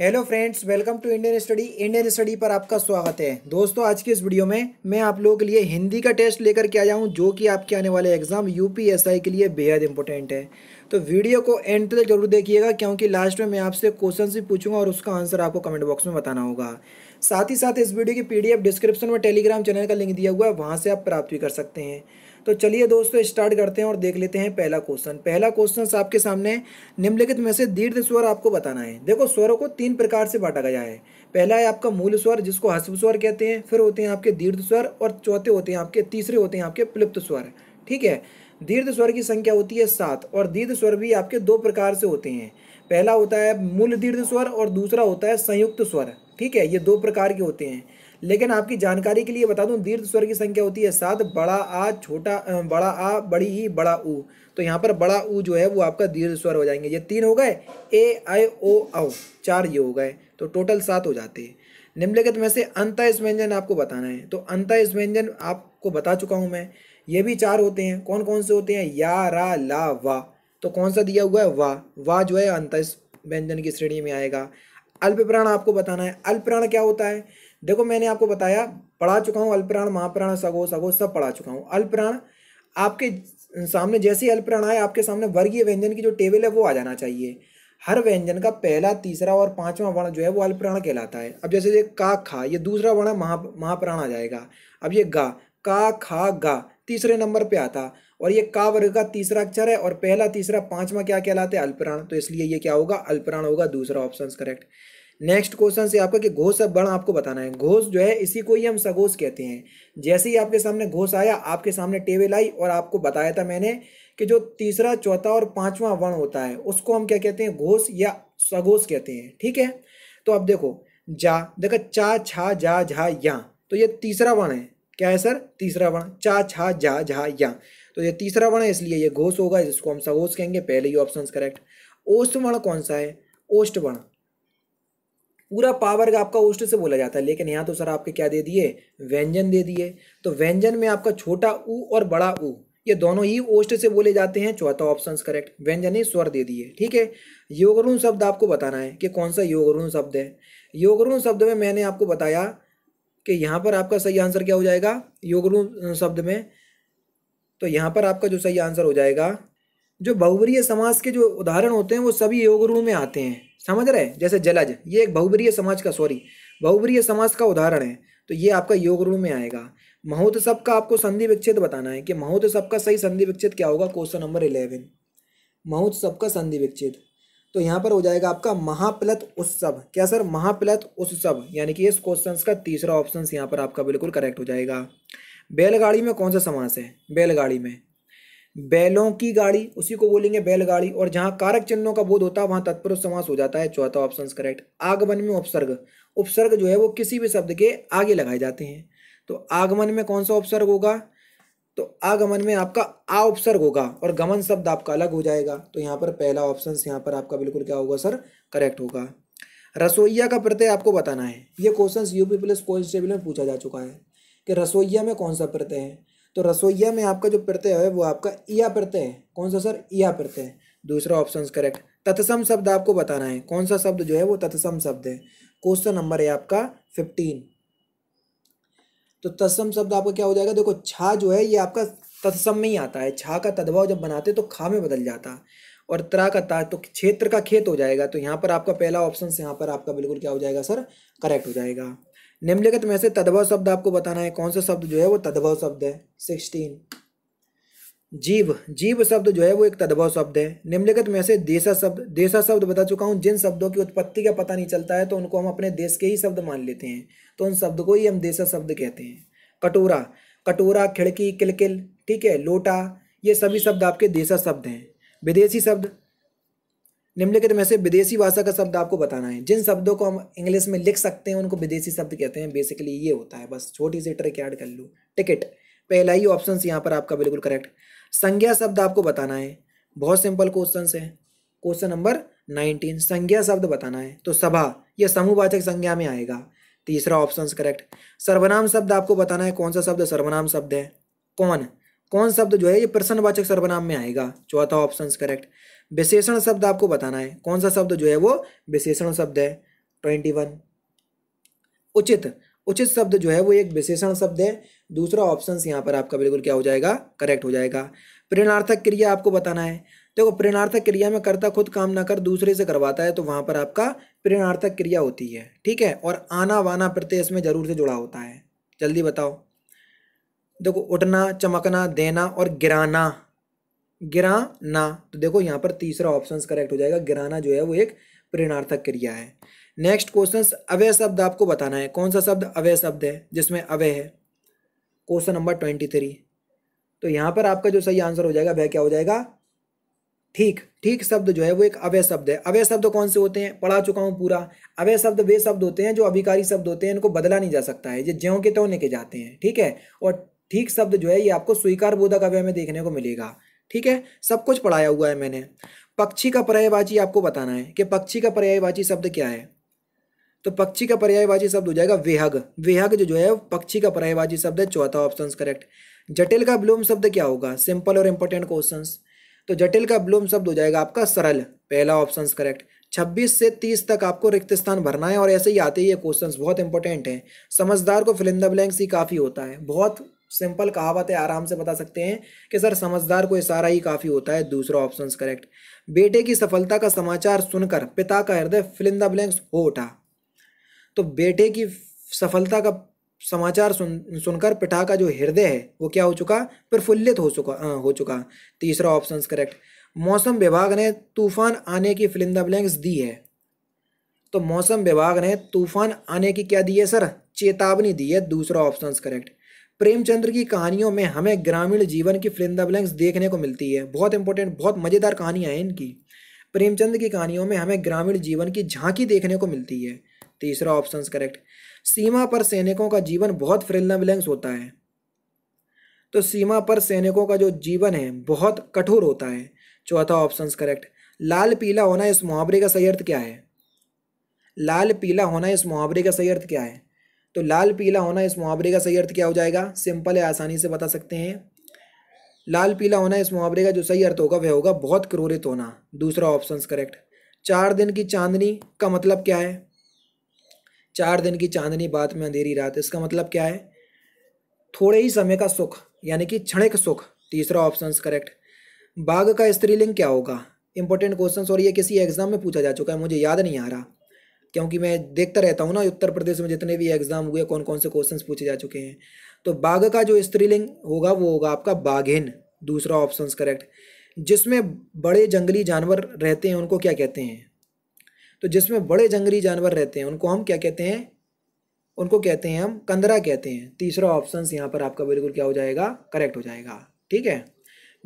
hello friends welcome to Indian study Indian study पर आपका स्वागत है दोस्तों आज की इस वीडियो में मैं आप लोगों के लिए हिंदी का टेस्ट लेकर के आया हूँ जो कि आपके आने वाले एग्जाम यूपीएसआई के लिए बेहद इंपॉर्टेंट है तो वीडियो को एंड तक जरूर देखिएगा क्योंकि लास्ट में मैं आपसे क्वेश्चन भी पूछूंगा और उसका आंसर आपको कमेंट बॉक्स में बताना होगा साथ ही साथ इस वीडियो की पी डिस्क्रिप्शन में टेलीग्राम चैनल का लिंक दिया हुआ है वहाँ से आप प्राप्त भी कर सकते हैं तो चलिए दोस्तों स्टार्ट करते हैं और देख लेते हैं पहला क्वेश्चन पहला क्वेश्चन आपके सामने निम्नलिखित में से दीर्घ स्वर आपको बताना है देखो स्वरों को तीन प्रकार से बांटा गया है पहला है आपका मूल स्वर जिसको हस्व स्वर कहते हैं फिर होते हैं आपके दीर्घ स्वर और चौथे होते हैं आपके तीसरे होते हैं आपके प्लुप्त स्वर ठीक है दीर्घ स्वर की संख्या होती है सात और दीर्घ स्वर भी आपके दो प्रकार से होते हैं पहला होता है मूल दीर्घ स्वर और दूसरा होता है संयुक्त स्वर ठीक है ये दो प्रकार के होते हैं लेकिन आपकी जानकारी के लिए बता दूं दीर्घ स्वर की संख्या होती है सात बड़ा आ छोटा बड़ा आ बड़ी ई बड़ा ऊ तो यहाँ पर बड़ा ऊ जो है वो आपका दीर्घ स्वर हो जाएंगे ये तीन हो गए ए आई ओ औ चार ये हो गए तो टोटल सात हो जाते हैं निम्नलिखित में से अंत व्यंजन आपको बताना है तो अंत व्यंजन आपको बता चुका हूँ मैं ये भी चार होते हैं कौन कौन से होते हैं या रा ला वा तो कौन सा दिया हुआ है वा वाह जो है अंत व्यंजन की श्रेणी में आएगा अल्पप्राण आपको बताना है अल्पप्राण क्या होता है देखो मैंने आपको बताया पढ़ा चुका हूँ अल्पप्राण महाप्राण सगो सगो सब पढ़ा चुका हूँ अल्पप्राण आपके सामने जैसे ही अल्पप्राण आए आपके सामने वर्गीय व्यंजन की जो टेबल है वो आ जाना चाहिए हर व्यंजन का पहला तीसरा और पांचवा वर्ण जो है वो अल्पप्राण कहलाता है अब जैसे का खा ये दूसरा वर्ण महा महाप्राण आ जाएगा अब ये गा का खा गा तीसरे नंबर पे आता और ये का वर्ग का तीसरा अक्षर है और पहला तीसरा पांचवा क्या कहलाते हैं अल्पराण तो इसलिए ये क्या होगा अल्पराण होगा दूसरा ऑप्शन करेक्ट नेक्स्ट क्वेश्चन से आपका कि घोष अब बड़ा आपको बताना है घोष जो है इसी को ही हम सगोष कहते हैं जैसे ही आपके सामने घोष आया आपके सामने टेबल आई और आपको बताया था मैंने कि जो तीसरा चौथा और पांचवा वर्ण होता है उसको हम क्या कहते हैं घोष या सगोष कहते हैं ठीक है तो अब देखो जा देखो चा छा जा झा या तो ये तीसरा वर्ण है क्या है सर तीसरा वर्ण चा छा जा झा या तो ये तीसरा वर्ण है इसलिए ये घोष होगा जिसको हम सघोष कहेंगे पहले ही ऑप्शन करेक्ट ओष्ट वर्ण कौन सा है ओष्ट वर्ण पूरा का आपका ओष्ट से बोला जाता है लेकिन यहाँ तो सर आपके क्या दे दिए व्यंजन दे दिए तो व्यंजन में आपका छोटा ऊ और बड़ा ऊ ये दोनों ही ओष्ट से बोले जाते हैं चौथा ऑप्शन करेक्ट व्यंजन ही स्वर दे दिए ठीक है योगरुण शब्द आपको बताना है कि कौन सा योगरुण शब्द है योगरुण शब्द में मैंने आपको बताया कि यहाँ पर आपका सही आंसर क्या हो जाएगा योगरुण शब्द में तो यहाँ पर आपका जो सही आंसर हो जाएगा जो बहुवरीय समाज के जो उदाहरण होते हैं वो सभी योग ऋण में आते हैं समझ रहे जैसे जलज ये एक बहुवरीय समाज का सॉरी बहुवरीय समाज का उदाहरण है तो ये आपका योग ऋण में आएगा महोत्सव का आपको संधि विच्छेद बताना है कि महोत्सव का सही संधि विक्षित क्या होगा क्वेश्चन नंबर इलेवन महोत्सव का संधि विक्षित तो यहाँ पर हो जाएगा आपका महाप्लत उत्सव क्या सर महाप्लत उत्सव यानी कि इस क्वेश्चन का तीसरा ऑप्शन यहाँ पर आपका बिल्कुल करेक्ट हो जाएगा बैलगाड़ी में कौन सा समास है बैलगाड़ी में बैलों की गाड़ी उसी को बोलेंगे बैलगाड़ी और जहाँ कारक चिन्हों का बोध होता है वहाँ तत्पुरुष समास हो जाता है चौथा ऑप्शन करेक्ट आगमन में उपसर्ग उपसर्ग जो है वो किसी भी शब्द के आगे लगाए जाते हैं तो आगमन में कौन सा उपसर्ग होगा तो आगमन में आपका आ उपसर्ग होगा और गमन शब्द आपका अलग हो जाएगा तो यहाँ पर पहला ऑप्शन यहाँ पर आपका बिल्कुल क्या होगा सर करेक्ट होगा रसोईया का प्रत्यय आपको बताना है ये क्वेश्चन यूपी पुलिस कॉन्स्टेबल में पूछा जा चुका है कि रसोईया में कौन सा प्रत्यय है तो रसोईया में आपका जो प्रत्यय है वो आपका ईया प्रत्यय है कौन सा सर ईया प्रत्यय है दूसरा ऑप्शन करेक्ट तत्सम शब्द आपको बताना है कौन सा शब्द जो है वो तत्सम शब्द है क्वेश्चन नंबर है आपका फिफ्टीन तो तत्सम शब्द आपका क्या हो जाएगा देखो छा जो है ये आपका तत्सम में ही आता है छा का तदभाव जब बनाते तो खा में बदल जाता और त्रा का ता तो क्षेत्र का खेत हो जाएगा तो यहाँ पर आपका पहला ऑप्शन यहाँ पर आपका बिल्कुल क्या हो जाएगा सर करेक्ट हो जाएगा निम्नलिखित में से तद्भव शब्द आपको बताना है कौन सा शब्द जो है वो तद्भव शब्द है सिक्सटीन जीव जीव शब्द जो है वो एक तद्भव शब्द है निम्नलिखित में से देशा शब्द देशा शब्द बता चुका हूँ जिन शब्दों की उत्पत्ति का पता नहीं चलता है तो उनको हम अपने देश के ही शब्द मान लेते हैं तो उन शब्द को ही हम देशा शब्द कहते हैं कटोरा कटोरा खिड़की किलकिल ठीक है लोटा ये सभी शब्द आपके देशा शब्द हैं विदेशी शब्द निम्नलिखित में से विदेशी भाषा का शब्द आपको बताना है जिन शब्दों को हम इंग्लिश में लिख सकते हैं उनको विदेशी शब्द कहते हैं बेसिकली ये होता है बस छोटी सी ट्रिक ऐड कर लूँ टिकट पहला ही ऑप्शन यहाँ पर आपका बिल्कुल करेक्ट संज्ञा शब्द आपको बताना है बहुत सिंपल क्वेश्चन है क्वेश्चन नंबर नाइनटीन संज्ञा शब्द बताना है तो सभा यह समूहवाचक संज्ञा में आएगा तीसरा ऑप्शन करेक्ट सर्वनाम शब्द आपको बताना है कौन सा शब्द सर्वनाम शब्द है कौन कौन शब्द जो है ये प्रसन्नवाचक सर्वनाम में आएगा चौथा ऑप्शन करेक्ट विशेषण शब्द आपको बताना है कौन सा शब्द जो है वो विशेषण शब्द है ट्वेंटी वन उचित उचित शब्द जो है वो एक विशेषण शब्द है दूसरा ऑप्शन यहाँ पर आपका बिल्कुल क्या हो जाएगा करेक्ट हो जाएगा प्रेरणार्थक क्रिया आपको बताना है देखो प्रेरणार्थक क्रिया में कर्ता खुद काम ना कर दूसरे से करवाता है तो वहाँ पर आपका प्रेरणार्थक क्रिया होती है ठीक है और आना वाना प्रत्यय इसमें जरूर से जुड़ा होता है जल्दी बताओ देखो उठना चमकना देना और गिराना गिराना तो देखो यहाँ पर तीसरा ऑप्शन करेक्ट हो जाएगा गिराना जो है वो एक प्रेरणार्थक क्रिया है नेक्स्ट क्वेश्चन अवय शब्द आपको बताना है कौन सा शब्द अवय शब्द है जिसमें अवय है क्वेश्चन नंबर ट्वेंटी थ्री तो यहाँ पर आपका जो सही आंसर हो जाएगा वह क्या हो जाएगा ठीक ठीक शब्द जो है वो एक अवय शब्द है अवय शब्द कौन से होते हैं पढ़ा चुका हूँ पूरा अवय शब्द वे शब्द होते हैं जो अभिकारी शब्द होते हैं इनको बदला नहीं जा सकता है ये ज्यों के त्यों लेके जाते हैं ठीक है और ठीक शब्द जो है ये आपको स्वीकार बोधक अव्यय में देखने को मिलेगा ठीक है सब कुछ पढ़ाया हुआ है मैंने पक्षी का पर्यायवाची आपको बताना है कि पक्षी का पर्यायवाची शब्द क्या है तो पक्षी का पर्यायवाची शब्द हो जाएगा वेहग वेहग जो जो है पक्षी का पर्यायवाची शब्द है चौथा ऑप्शन करेक्ट जटिल का ब्लूम शब्द क्या होगा सिंपल और इंपॉर्टेंट क्वेश्चन तो जटिल का ब्लूम शब्द हो जाएगा आपका सरल पहला ऑप्शन करेक्ट 26 से 30 तक आपको रिक्त स्थान भरना है और ऐसे ही आते ही ये क्वेश्चन बहुत इंपॉर्टेंट हैं समझदार को फिलिंदा ब्लैंक्स ही काफ़ी होता है बहुत सिंपल कहावत है आराम से बता सकते हैं कि सर समझदार को इशारा ही काफ़ी होता है दूसरा ऑप्शन करेक्ट बेटे की सफलता का समाचार सुनकर पिता का हृदय फिलिंद ब्लैंक्स हो उठा तो बेटे की सफलता का समाचार सुन सुनकर पिता का जो हृदय है वो क्या हो चुका प्रफुल्लित हो चुका आ, हो चुका तीसरा ऑप्शन करेक्ट मौसम विभाग ने तूफान आने की फिलिंदा ब्लैंक्स दी है तो मौसम विभाग ने तूफान आने की क्या दी है सर चेतावनी दी है दूसरा ऑप्शन करेक्ट प्रेमचंद्र की कहानियों में हमें ग्रामीण जीवन की फिलिंदा ब्लैंक्स देखने को मिलती है बहुत इंपॉर्टेंट बहुत मज़ेदार कहानियाँ हैं इनकी प्रेमचंद की कहानियों में हमें ग्रामीण जीवन की झांकी देखने को मिलती है तीसरा ऑप्शन करेक्ट सीमा पर सैनिकों का जीवन बहुत फिलिंदा ब्लैंक्स होता है तो सीमा पर सैनिकों का जो जीवन है बहुत कठोर होता है चौथा ऑप्शन करेक्ट लाल पीला होना इस मुहावरे का सही अर्थ क्या है लाल पीला होना इस मुहावरे का सही अर्थ क्या है तो लाल पीला होना इस मुहावरे का सही अर्थ क्या हो जाएगा सिंपल है आसानी से बता सकते हैं लाल पीला होना इस मुहावरे का जो सही अर्थ होगा वह होगा बहुत क्रोरित होना दूसरा ऑप्शन करेक्ट चार दिन की चांदनी का मतलब क्या है चार दिन की चांदनी बात में अंधेरी रात इसका मतलब क्या है थोड़े ही समय का सुख यानी कि क्षणिक सुख तीसरा ऑप्शन करेक्ट बाघ का स्त्रीलिंग क्या होगा इंपॉर्टेंट क्वेश्चन और ये किसी एग्जाम में पूछा जा चुका है मुझे याद नहीं आ रहा क्योंकि मैं देखता रहता हूँ ना उत्तर प्रदेश में जितने भी एग्ज़ाम हुए कौन कौन से क्वेश्चन पूछे जा चुके हैं तो बाघ का जो स्त्रीलिंग होगा वो होगा आपका बाघिन दूसरा ऑप्शन करेक्ट जिसमें बड़े जंगली जानवर रहते हैं उनको क्या कहते हैं तो जिसमें बड़े जंगली जानवर रहते हैं उनको हम क्या कहते हैं उनको कहते हैं हम कंदरा कहते हैं तीसरा ऑप्शन यहाँ पर आपका बिल्कुल क्या हो जाएगा करेक्ट हो जाएगा ठीक है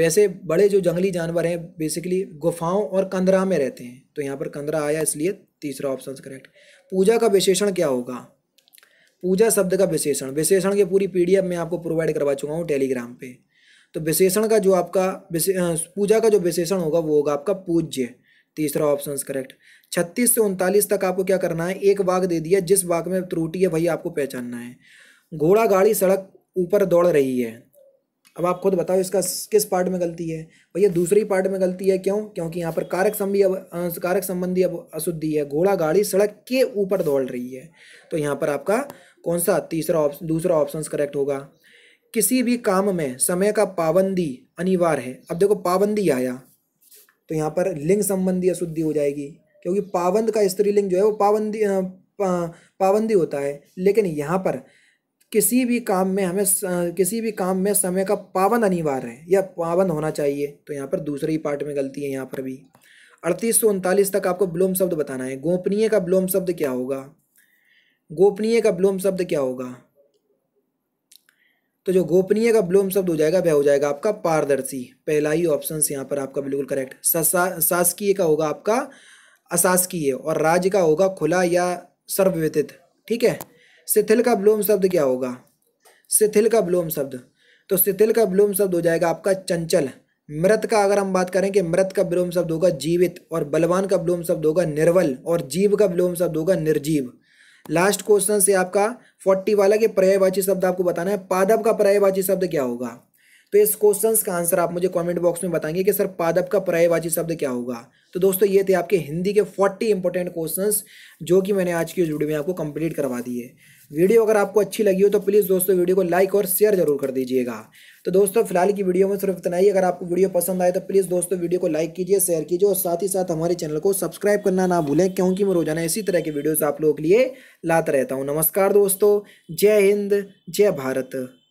वैसे बड़े जो जंगली जानवर हैं बेसिकली गुफाओं और कंदरा में रहते हैं तो यहाँ पर कंदरा आया इसलिए तीसरा ऑप्शन करेक्ट पूजा का विशेषण क्या होगा पूजा शब्द का विशेषण विशेषण की पूरी पी मैं आपको प्रोवाइड करवा चुका हूँ टेलीग्राम पर तो विशेषण का जो आपका पूजा का जो विशेषण होगा वो होगा आपका पूज्य तीसरा ऑप्शन करेक्ट छत्तीस से उनतालीस तक आपको क्या करना है एक वाक दे दिया जिस वाक में त्रुटि है वही आपको पहचानना है घोड़ा गाड़ी सड़क ऊपर दौड़ रही है अब आप खुद बताओ इसका किस पार्ट में गलती है भैया दूसरी पार्ट में गलती है क्यों क्योंकि यहाँ पर कारक संबंधी कारक संबंधी अब अशुद्धि है घोड़ा गाड़ी सड़क के ऊपर दौड़ रही है तो यहाँ पर आपका कौन सा तीसरा ऑप्शन दूसरा ऑप्शन करेक्ट होगा किसी भी काम में समय का पाबंदी अनिवार्य है अब देखो पाबंदी आया तो यहाँ पर लिंग संबंधी अशुद्धि हो जाएगी क्योंकि पाबंद का स्त्रीलिंग जो है वो पाबंदी पाबंदी होता है लेकिन यहाँ पर किसी भी काम में हमें किसी भी काम में समय का पावन अनिवार्य है या पावन होना चाहिए तो यहाँ पर दूसरे ही पार्ट में गलती है यहाँ पर भी अड़तीस सौ उनतालीस तक आपको ब्लोम शब्द बताना है गोपनीय का ब्लोम शब्द क्या होगा गोपनीय का ब्लोम शब्द क्या होगा तो जो गोपनीय का ब्लोम शब्द हो जाएगा वह हो जाएगा आपका पारदर्शी पहला ही ऑप्शन यहाँ पर आपका बिल्कुल करेक्ट शासकीय का होगा आपका अशासकीय और राज्य का होगा खुला या सर्वविदित ठीक है शिथिल का ब्लोम शब्द क्या होगा शिथिल का ब्लोम शब्द तो शिथिल का ब्लोम शब्द हो जाएगा आपका चंचल मृत का अगर हम बात करें कि मृत का ब्लोम शब्द होगा जीवित और बलवान का ब्लोम शब्द होगा निर्वल और जीव का ब्लोम शब्द होगा निर्जीव लास्ट क्वेश्चन से आपका फोर्टी वाला के पर्यायवाची शब्द आपको बताना है पादप का पर्यायवाची शब्द क्या होगा तो इस क्वेश्चन का आंसर आप मुझे कमेंट बॉक्स में बताएंगे कि सर पादप का पर्यायवाची शब्द क्या होगा तो दोस्तों ये थे आपके हिंदी के 40 इंपॉर्टेंट क्वेश्चंस जो कि मैंने आज की वीडियो में आपको कंप्लीट करवा दिए वीडियो अगर आपको अच्छी लगी हो तो प्लीज़ दोस्तों वीडियो को लाइक और शेयर जरूर कर दीजिएगा तो दोस्तों फिलहाल की वीडियो में सिर्फ इतना ही अगर आपको वीडियो पसंद आए तो प्लीज़ दोस्तों वीडियो को लाइक कीजिए शेयर कीजिए और साथ ही साथ हमारे चैनल को सब्सक्राइब करना ना भूलें क्योंकि मैं रोजाना इसी तरह के वीडियोज़ आप लोगों के लिए लाता रहता हूँ नमस्कार दोस्तों जय हिंद जय भारत